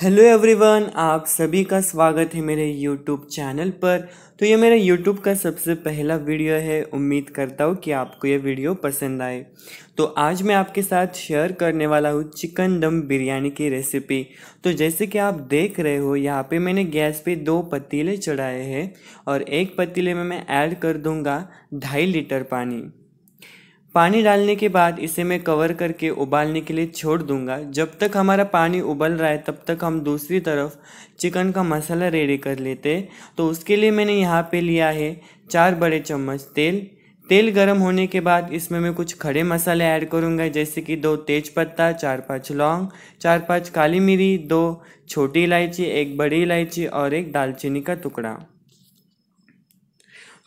hello everyone आप सभी का स्वागत है मेरे यूट्यूब चैनल पर तो ये मेरा यूट्यूब का सबसे पहला वीडियो है उम्मीद करता हूँ कि आपको ये वीडियो पसंद आए तो आज मैं आपके साथ शेयर करने वाला हूँ चिकन दम बिरयानी की रेसिपी तो जैसे कि आप देख रहे हो यहाँ पे मैंने गैस पे दो पतीले चढ़ाए हैं और एक पतीले में मैं ऐड कर दूँगा ढाई लीटर पानी पानी डालने के बाद इसे मैं कवर करके उबालने के लिए छोड़ दूंगा जब तक हमारा पानी उबल रहा है तब तक हम दूसरी तरफ चिकन का मसाला रेडी कर लेते तो उसके लिए मैंने यहाँ पे लिया है चार बड़े चम्मच तेल तेल गर्म होने के बाद इसमें मैं कुछ खड़े मसाले ऐड करूँगा जैसे कि दो तेज पत्ता चार पाँच लौंग चार पाँच काली मिरी दो छोटी इलायची एक बड़ी इलायची और एक दालचीनी का टुकड़ा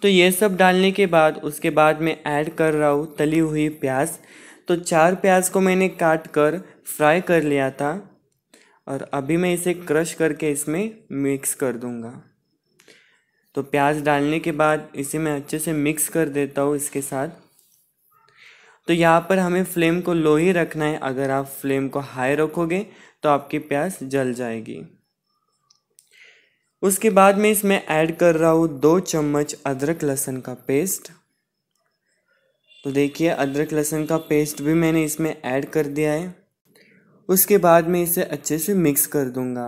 तो ये सब डालने के बाद उसके बाद मैं ऐड कर रहा हूँ तली हुई प्याज तो चार प्याज को मैंने काट कर फ्राई कर लिया था और अभी मैं इसे क्रश करके इसमें मिक्स कर दूंगा तो प्याज डालने के बाद इसे मैं अच्छे से मिक्स कर देता हूँ इसके साथ तो यहाँ पर हमें फ्लेम को लो ही रखना है अगर आप फ्लेम को हाई रखोगे तो आपकी प्याज जल जाएगी उसके बाद मैं इसमें ऐड कर रहा हूँ दो चम्मच अदरक लहसुन का पेस्ट तो देखिए अदरक लहसुन का पेस्ट भी मैंने इसमें ऐड कर दिया है उसके बाद मैं इसे अच्छे से मिक्स कर दूंगा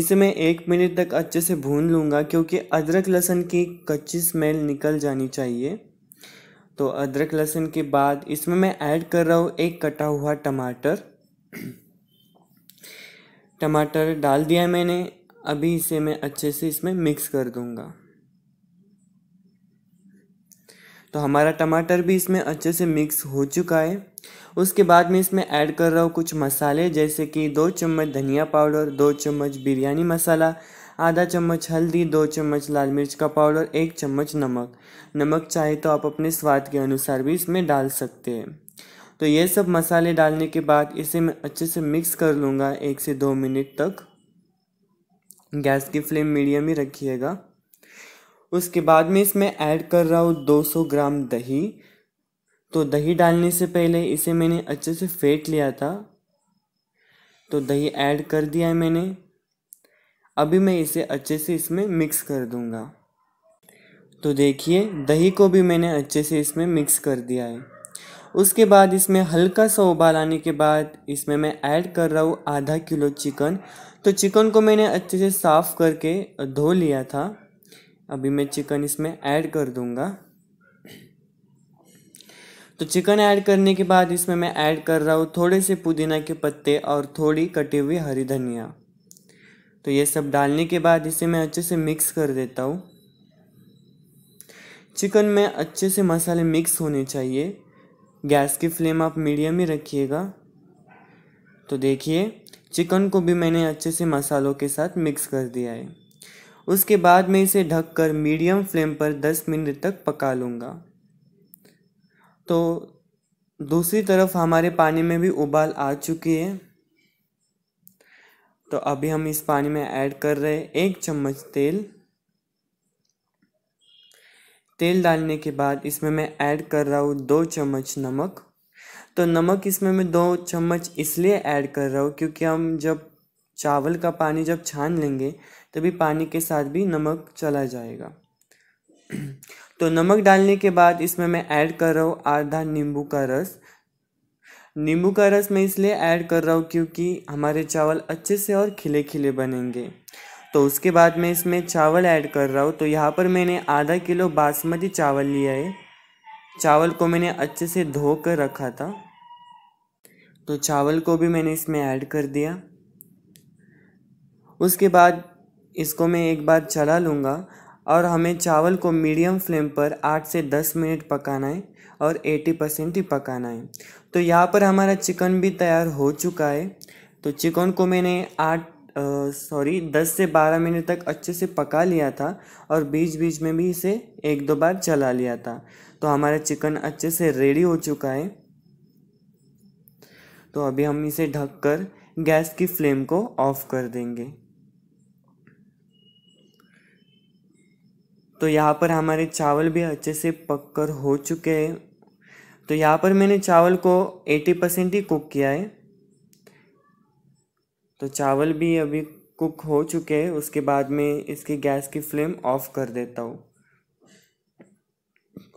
इसे मैं एक मिनट तक अच्छे से भून लूँगा क्योंकि अदरक लहसुन की कच्ची स्मेल निकल जानी चाहिए तो अदरक लहसुन के बाद इसमें मैं ऐड कर रहा हूँ एक कटा हुआ टमाटर टमाटर डाल दिया मैंने अभी इसे मैं अच्छे से इसमें मिक्स कर दूंगा तो हमारा टमाटर भी इसमें अच्छे से मिक्स हो चुका है उसके बाद मैं इसमें ऐड कर रहा हूँ कुछ मसाले जैसे कि दो चम्मच धनिया पाउडर दो चम्मच बिरयानी मसाला आधा चम्मच हल्दी दो चम्मच लाल मिर्च का पाउडर एक चम्मच नमक नमक चाहे तो आप अपने स्वाद के अनुसार भी इसमें डाल सकते हैं तो ये सब मसाले डालने के बाद इसे मैं अच्छे से मिक्स कर लूँगा एक से दो मिनट तक गैस की फ्लेम मीडियम ही रखिएगा उसके बाद में इसमें ऐड कर रहा हूँ 200 ग्राम दही तो दही डालने से पहले इसे मैंने अच्छे से फेंट लिया था तो दही ऐड कर दिया है मैंने अभी मैं इसे अच्छे से इसमें मिक्स कर दूंगा तो देखिए दही को भी मैंने अच्छे से इसमें मिक्स कर दिया है उसके बाद इसमें हल्का सा उबाल आने के बाद इसमें मैं ऐड कर रहा हूँ आधा किलो चिकन तो चिकन को मैंने अच्छे से साफ़ करके धो लिया था अभी मैं चिकन इसमें ऐड कर दूँगा तो चिकन ऐड करने के बाद इसमें मैं ऐड कर रहा हूँ थोड़े से पुदीना के पत्ते और थोड़ी कटी हुई हरी धनिया तो ये सब डालने के बाद इसे मैं अच्छे से मिक्स कर देता हूँ चिकन में अच्छे से मसाले मिक्स होने चाहिए गैस की फ्लेम आप मीडियम ही रखिएगा तो देखिए चिकन को भी मैंने अच्छे से मसालों के साथ मिक्स कर दिया है उसके बाद मैं इसे ढककर मीडियम फ्लेम पर 10 मिनट तक पका लूँगा तो दूसरी तरफ हमारे पानी में भी उबाल आ चुकी है तो अभी हम इस पानी में ऐड कर रहे एक चम्मच तेल तेल डालने के बाद इसमें मैं ऐड कर रहा हूँ दो चम्मच नमक तो नमक इसमें मैं दो चम्मच इसलिए ऐड कर रहा हूँ क्योंकि हम जब चावल का पानी जब छान लेंगे तभी पानी के साथ भी नमक चला जाएगा तो नमक डालने के बाद इसमें मैं ऐड कर रहा हूँ आधा नींबू का रस नींबू का रस मैं इसलिए ऐड कर रहा हूँ क्योंकि हमारे चावल अच्छे से और खिले खिले बनेंगे तो उसके बाद मैं इसमें चावल ऐड कर रहा हूँ तो यहाँ पर मैंने आधा किलो बासमती चावल लिया है चावल को मैंने अच्छे से धो कर रखा था तो चावल को भी मैंने इसमें ऐड कर दिया उसके बाद इसको मैं एक बार चला लूँगा और हमें चावल को मीडियम फ्लेम पर आठ से दस मिनट पकाना है और एटी परसेंट ही पकाना है तो यहाँ पर हमारा चिकन भी तैयार हो चुका है तो चिकन को मैंने आठ सॉरी दस से बारह मिनट तक अच्छे से पका लिया था और बीच बीच में भी इसे एक दो बार चला लिया था तो हमारा चिकन अच्छे से रेडी हो चुका है तो अभी हम इसे ढककर गैस की फ्लेम को ऑफ कर देंगे तो यहाँ पर हमारे चावल भी अच्छे से पक कर हो चुके हैं तो यहाँ पर मैंने चावल को 80 परसेंट ही कुक किया है तो चावल भी अभी कुक हो चुके हैं उसके बाद में इसकी गैस की फ्लेम ऑफ कर देता हूँ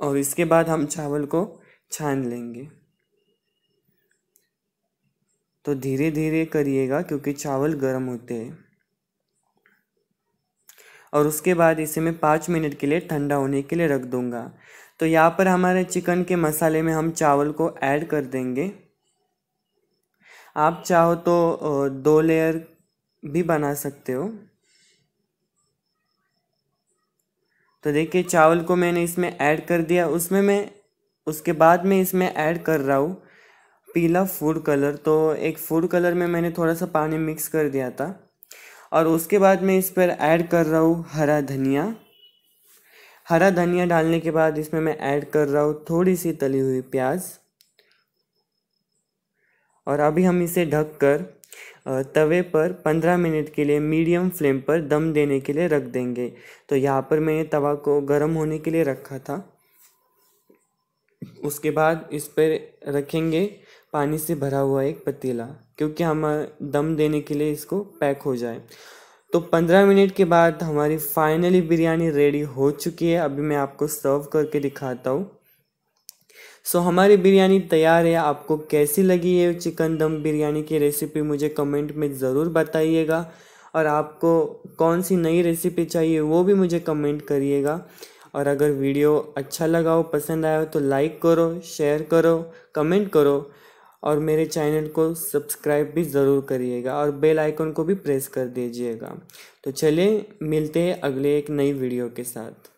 और इसके बाद हम चावल को छान लेंगे तो धीरे धीरे करिएगा क्योंकि चावल गर्म होते हैं और उसके बाद इसे मैं पाँच मिनट के लिए ठंडा होने के लिए रख दूँगा तो यहाँ पर हमारे चिकन के मसाले में हम चावल को ऐड कर देंगे आप चाहो तो दो लेयर भी बना सकते हो तो देखिए चावल को मैंने इसमें ऐड कर दिया उसमें मैं उसके बाद में इसमें ऐड कर रहा हूँ पीला फूड कलर तो एक फूड कलर में मैंने थोड़ा सा पानी मिक्स कर दिया था और उसके बाद मैं इस पर ऐड कर रहा हूँ हरा धनिया हरा धनिया डालने के बाद इसमें मैं ऐड कर रहा हूँ थोड़ी सी तली हुई प्याज़ और अभी हम इसे ढक कर तवे पर पंद्रह मिनट के लिए मीडियम फ्लेम पर दम देने के लिए रख देंगे तो यहाँ पर मैंने तवा को गर्म होने के लिए रखा था उसके बाद इस पर रखेंगे पानी से भरा हुआ एक पतीला क्योंकि हम दम देने के लिए इसको पैक हो जाए तो पंद्रह मिनट के बाद हमारी फाइनली बिरयानी रेडी हो चुकी है अभी मैं आपको सर्व करके दिखाता हूँ सो हमारी बिरयानी तैयार है आपको कैसी लगी ये चिकन दम बिरयानी की रेसिपी मुझे कमेंट में ज़रूर बताइएगा और आपको कौन सी नई रेसिपी चाहिए वो भी मुझे कमेंट करिएगा और अगर वीडियो अच्छा लगा हो पसंद आया हो तो लाइक करो शेयर करो कमेंट करो और मेरे चैनल को सब्सक्राइब भी ज़रूर करिएगा और बेल आइकन को भी प्रेस कर दीजिएगा तो चलिए मिलते हैं अगले एक नई वीडियो के साथ